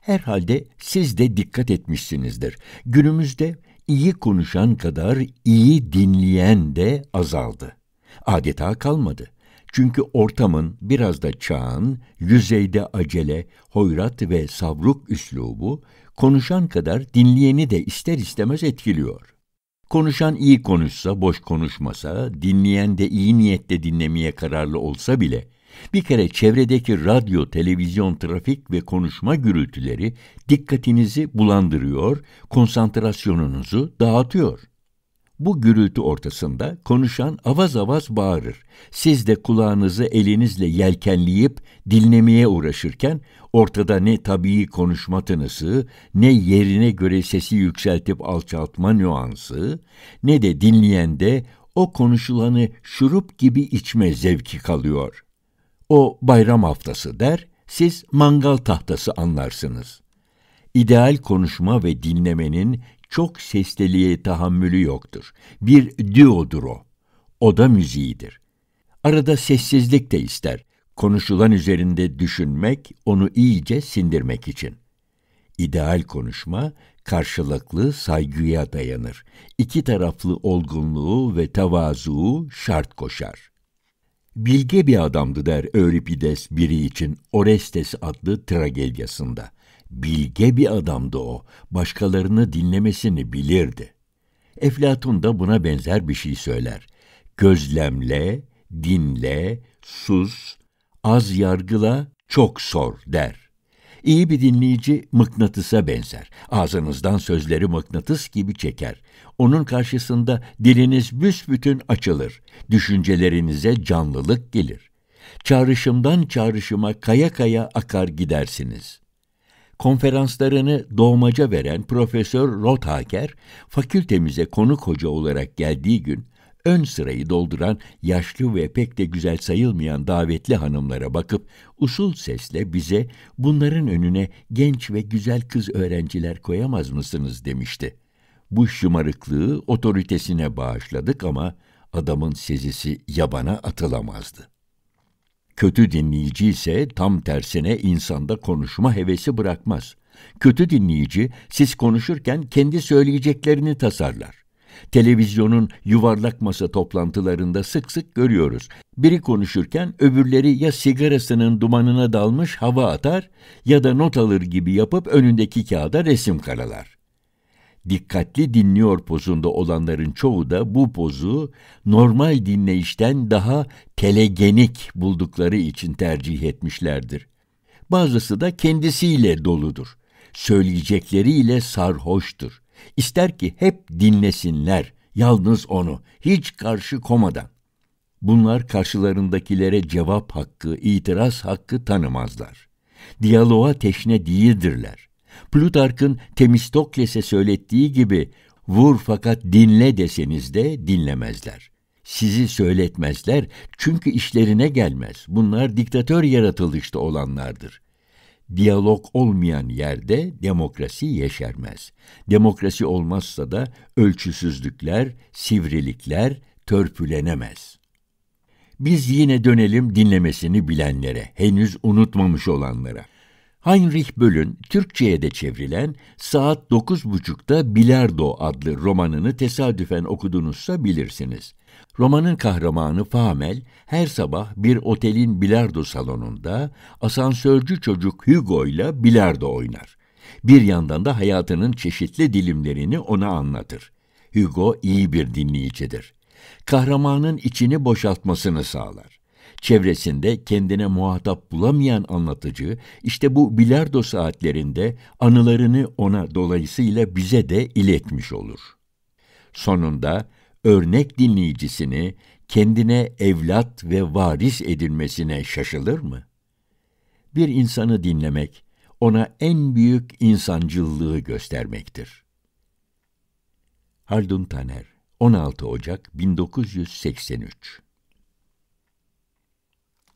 Herhalde siz de dikkat etmişsinizdir. Günümüzde iyi konuşan kadar iyi dinleyen de azaldı. Adeta kalmadı. Çünkü ortamın biraz da çağın, yüzeyde acele, hoyrat ve savruk üslubu konuşan kadar dinleyeni de ister istemez etkiliyor. Konuşan iyi konuşsa, boş konuşmasa, dinleyen de iyi niyetle dinlemeye kararlı olsa bile bir kere çevredeki radyo, televizyon, trafik ve konuşma gürültüleri dikkatinizi bulandırıyor, konsantrasyonunuzu dağıtıyor. Bu gürültü ortasında konuşan avaz avaz bağırır. Siz de kulağınızı elinizle yelkenleyip dinlemeye uğraşırken ortada ne tabii konuşma tınısı, ne yerine göre sesi yükseltip alçaltma nüansı, ne de dinleyende o konuşulanı şurup gibi içme zevki kalıyor.'' O bayram haftası der, siz mangal tahtası anlarsınız. İdeal konuşma ve dinlemenin çok sesliliğe tahammülü yoktur. Bir düodur o. O da müziğidir. Arada sessizlik de ister. Konuşulan üzerinde düşünmek, onu iyice sindirmek için. İdeal konuşma karşılıklı saygıya dayanır. İki taraflı olgunluğu ve tavazuu şart koşar. Bilge bir adamdı der Euripides biri için Orestes adlı tragedyasında. Bilge bir adamdı o, başkalarını dinlemesini bilirdi. Eflatun da buna benzer bir şey söyler. Gözlemle, dinle, sus, az yargıla, çok sor der. İyi bir dinleyici mıknatısa benzer. Ağzınızdan sözleri mıknatıs gibi çeker. Onun karşısında diliniz büsbütün açılır. Düşüncelerinize canlılık gelir. Çağrışımdan çağrışıma kaya kaya akar gidersiniz.'' konferanslarını doğmaca veren Profesör Rothaker, fakültemize konuk hoca olarak geldiği gün ön sırayı dolduran yaşlı ve pek de güzel sayılmayan davetli hanımlara bakıp usul sesle bize bunların önüne genç ve güzel kız öğrenciler koyamaz mısınız demişti. Bu şımarıklığı otoritesine bağışladık ama adamın sezisi yabana atılamazdı. Kötü dinleyici ise tam tersine insanda konuşma hevesi bırakmaz. Kötü dinleyici siz konuşurken kendi söyleyeceklerini tasarlar. Televizyonun yuvarlak masa toplantılarında sık sık görüyoruz. Biri konuşurken öbürleri ya sigarasının dumanına dalmış hava atar ya da not alır gibi yapıp önündeki kağıda resim karalar. Dikkatli dinliyor pozunda olanların çoğu da bu pozu normal dinleyişten daha telegenik buldukları için tercih etmişlerdir. Bazısı da kendisiyle doludur söyleyecekleriyle sarhoştur. İster ki hep dinlesinler, yalnız onu, hiç karşı komadan. Bunlar karşılarındakilere cevap hakkı, itiraz hakkı tanımazlar. Diyaloğa teşne değildirler. Plutark'ın Temistokles'e söylettiği gibi vur fakat dinle deseniz de dinlemezler. Sizi söyletmezler çünkü işlerine gelmez. Bunlar diktatör yaratılışta olanlardır. Diyalog olmayan yerde demokrasi yeşermez. Demokrasi olmazsa da ölçüsüzlükler, sivrilikler törpülenemez. Biz yine dönelim dinlemesini bilenlere, henüz unutmamış olanlara. Heinrich Böll'ün Türkçe'ye de çevrilen Saat 9.30'da Bilardo adlı romanını tesadüfen okudunuzsa bilirsiniz. Romanın kahramanı Famel her sabah bir otelin bilardo salonunda asansörcü çocuk Hugo ile bilardo oynar. Bir yandan da hayatının çeşitli dilimlerini ona anlatır. Hugo iyi bir dinleyicidir. Kahramanın içini boşaltmasını sağlar. Çevresinde kendine muhatap bulamayan anlatıcı işte bu bilardo saatlerinde anılarını ona dolayısıyla bize de iletmiş olur. Sonunda örnek dinleyicisini kendine evlat ve varis edilmesine şaşılır mı? Bir insanı dinlemek, ona en büyük insancıllığı göstermektir. Haldun Taner 16 Ocak 1983